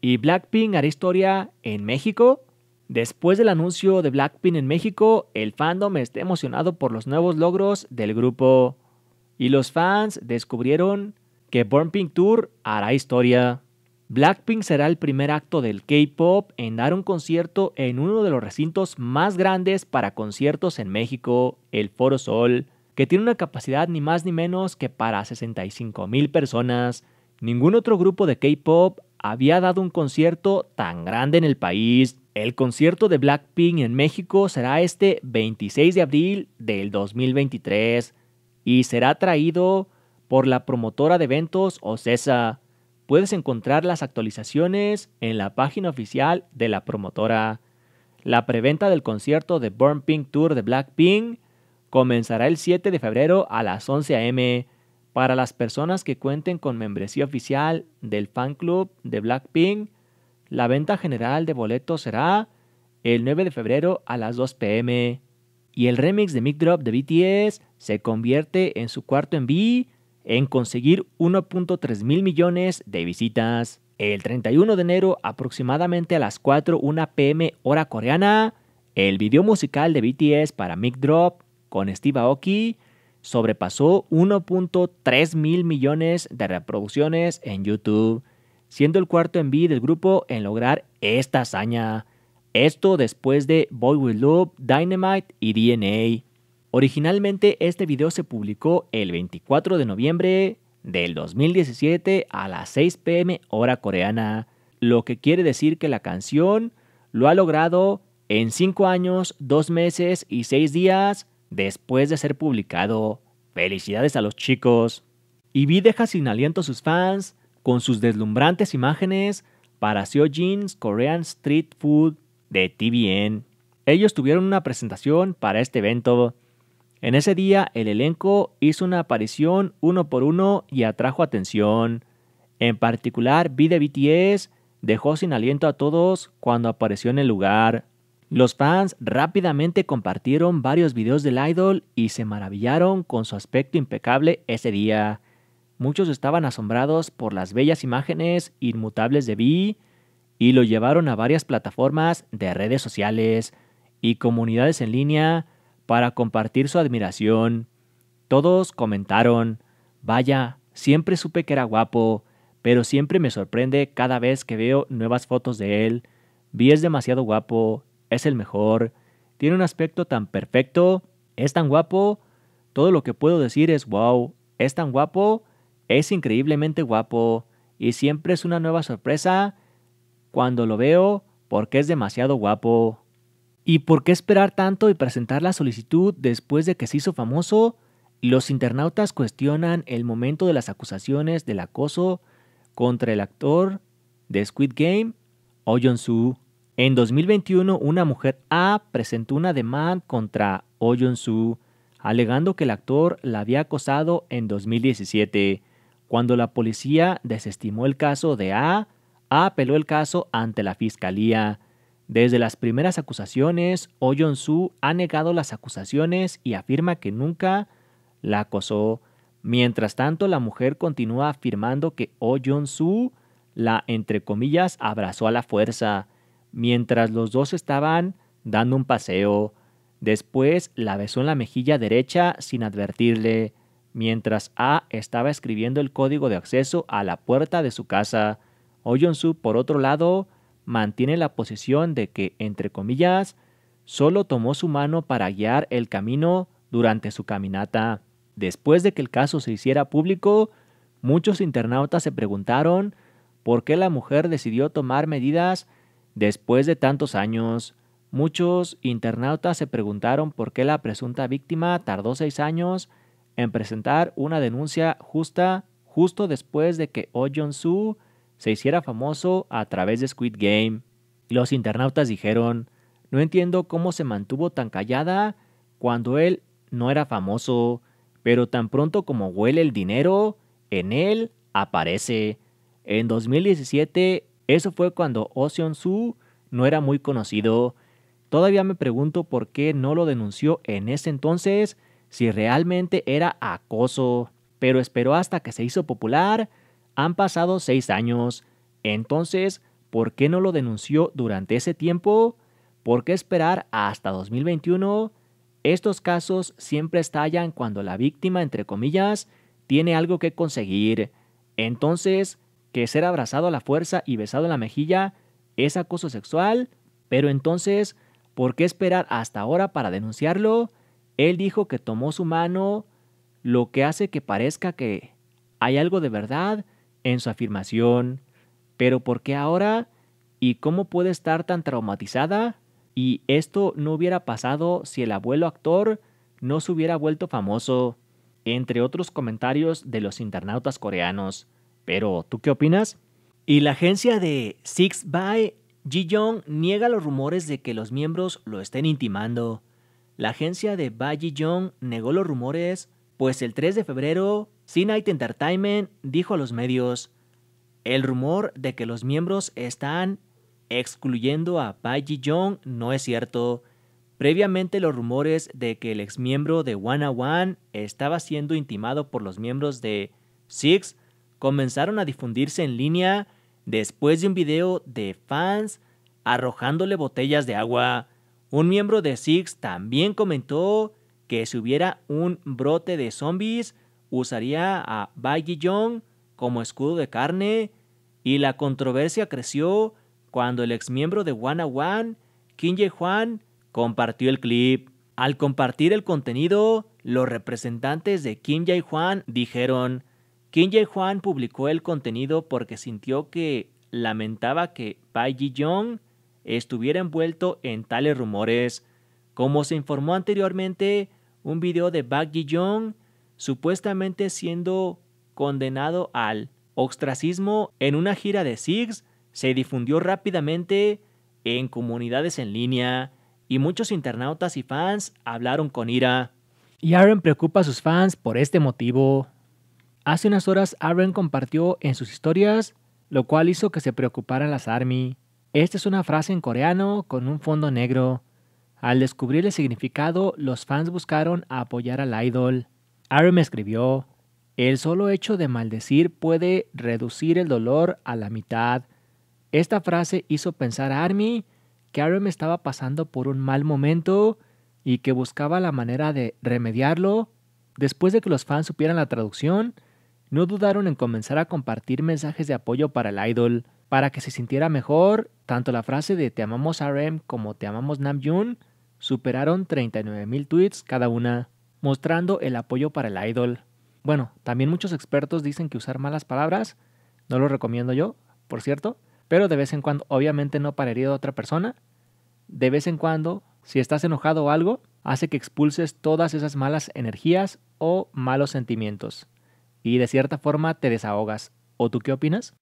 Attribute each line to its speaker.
Speaker 1: ¿Y Blackpink hará historia en México? Después del anuncio de Blackpink en México, el fandom está emocionado por los nuevos logros del grupo. Y los fans descubrieron que Burnpink Tour hará historia. Blackpink será el primer acto del K-pop en dar un concierto en uno de los recintos más grandes para conciertos en México, el Foro Sol, que tiene una capacidad ni más ni menos que para 65 mil personas. Ningún otro grupo de K-pop había dado un concierto tan grande en el país. El concierto de Blackpink en México será este 26 de abril del 2023 y será traído por la promotora de eventos OCESA. Puedes encontrar las actualizaciones en la página oficial de la promotora. La preventa del concierto de Burn Pink Tour de Blackpink comenzará el 7 de febrero a las 11 a.m. Para las personas que cuenten con membresía oficial del fan club de Blackpink, la venta general de boletos será el 9 de febrero a las 2 pm. Y el remix de Mic Drop de BTS se convierte en su cuarto en B en conseguir 1.3 mil millones de visitas. El 31 de enero, aproximadamente a las 4.1 pm hora coreana, el video musical de BTS para Mic Drop con Steve Aoki sobrepasó 1.3 mil millones de reproducciones en YouTube, siendo el cuarto en del grupo en lograr esta hazaña. Esto después de Boy With Love, Dynamite y DNA. Originalmente este video se publicó el 24 de noviembre del 2017 a las 6 pm hora coreana, lo que quiere decir que la canción lo ha logrado en 5 años, 2 meses y 6 días después de ser publicado. Felicidades a los chicos. Y vi deja sin aliento a sus fans con sus deslumbrantes imágenes para Seojin's Korean Street Food de TVN. Ellos tuvieron una presentación para este evento. En ese día el elenco hizo una aparición uno por uno y atrajo atención. En particular, vi de BTS dejó sin aliento a todos cuando apareció en el lugar. Los fans rápidamente compartieron varios videos del idol y se maravillaron con su aspecto impecable ese día. Muchos estaban asombrados por las bellas imágenes inmutables de Vi y lo llevaron a varias plataformas de redes sociales y comunidades en línea para compartir su admiración. Todos comentaron, vaya, siempre supe que era guapo, pero siempre me sorprende cada vez que veo nuevas fotos de él. Vi es demasiado guapo, es el mejor, tiene un aspecto tan perfecto, es tan guapo, todo lo que puedo decir es wow, es tan guapo, es increíblemente guapo, y siempre es una nueva sorpresa cuando lo veo porque es demasiado guapo. ¿Y por qué esperar tanto y presentar la solicitud después de que se hizo famoso? Los internautas cuestionan el momento de las acusaciones del acoso contra el actor de Squid Game, Oh en 2021, una mujer A presentó una demanda contra Oh Jong-soo, alegando que el actor la había acosado en 2017. Cuando la policía desestimó el caso de A, A apeló el caso ante la fiscalía. Desde las primeras acusaciones, Oh Jong-soo ha negado las acusaciones y afirma que nunca la acosó. Mientras tanto, la mujer continúa afirmando que Oh Jong-soo la, entre comillas, abrazó a la fuerza mientras los dos estaban dando un paseo. Después la besó en la mejilla derecha sin advertirle, mientras A estaba escribiendo el código de acceso a la puerta de su casa. Oh Su, por otro lado, mantiene la posición de que, entre comillas, solo tomó su mano para guiar el camino durante su caminata. Después de que el caso se hiciera público, muchos internautas se preguntaron por qué la mujer decidió tomar medidas Después de tantos años, muchos internautas se preguntaron por qué la presunta víctima tardó seis años en presentar una denuncia justa justo después de que Oh Jong-soo se hiciera famoso a través de Squid Game. Los internautas dijeron, no entiendo cómo se mantuvo tan callada cuando él no era famoso, pero tan pronto como huele el dinero, en él aparece. En 2017, eso fue cuando Ocean Su no era muy conocido. Todavía me pregunto por qué no lo denunció en ese entonces si realmente era acoso, pero esperó hasta que se hizo popular. Han pasado seis años. Entonces, ¿por qué no lo denunció durante ese tiempo? ¿Por qué esperar hasta 2021? Estos casos siempre estallan cuando la víctima, entre comillas, tiene algo que conseguir. Entonces, que ser abrazado a la fuerza y besado en la mejilla es acoso sexual, pero entonces, ¿por qué esperar hasta ahora para denunciarlo? Él dijo que tomó su mano, lo que hace que parezca que hay algo de verdad en su afirmación. Pero ¿por qué ahora? ¿Y cómo puede estar tan traumatizada? Y esto no hubiera pasado si el abuelo actor no se hubiera vuelto famoso, entre otros comentarios de los internautas coreanos. Pero, ¿tú qué opinas? Y la agencia de Six by Ji Young niega los rumores de que los miembros lo estén intimando. La agencia de Ba Ji negó los rumores, pues el 3 de febrero, C-Night Entertainment dijo a los medios: El rumor de que los miembros están excluyendo a Ba Ji no es cierto. Previamente los rumores de que el ex miembro de Wanna One estaba siendo intimado por los miembros de Six comenzaron a difundirse en línea después de un video de fans arrojándole botellas de agua. Un miembro de Six también comentó que si hubiera un brote de zombies, usaría a Baggy Jong como escudo de carne, y la controversia creció cuando el ex miembro de Wanna One, Kim Ye Juan, compartió el clip. Al compartir el contenido, los representantes de Kim Jae Juan dijeron: Kim Jae-hwan publicó el contenido porque sintió que lamentaba que Bai Ji-young estuviera envuelto en tales rumores. Como se informó anteriormente, un video de Bai Ji-young supuestamente siendo condenado al ostracismo en una gira de Six, se difundió rápidamente en comunidades en línea y muchos internautas y fans hablaron con ira. Y Aaron preocupa a sus fans por este motivo. Hace unas horas Aaron compartió en sus historias, lo cual hizo que se preocuparan las ARMY. Esta es una frase en coreano con un fondo negro. Al descubrir el significado, los fans buscaron apoyar al idol. Aaron escribió, el solo hecho de maldecir puede reducir el dolor a la mitad. Esta frase hizo pensar a Army que Aaron estaba pasando por un mal momento y que buscaba la manera de remediarlo. Después de que los fans supieran la traducción, no dudaron en comenzar a compartir mensajes de apoyo para el idol, para que se sintiera mejor, tanto la frase de Te amamos RM como Te amamos Namjoon superaron 39.000 tweets cada una, mostrando el apoyo para el idol. Bueno, también muchos expertos dicen que usar malas palabras, no lo recomiendo yo, por cierto, pero de vez en cuando, obviamente no para herir a otra persona, de vez en cuando, si estás enojado o algo, hace que expulses todas esas malas energías o malos sentimientos y de cierta forma te desahogas. ¿O tú qué opinas?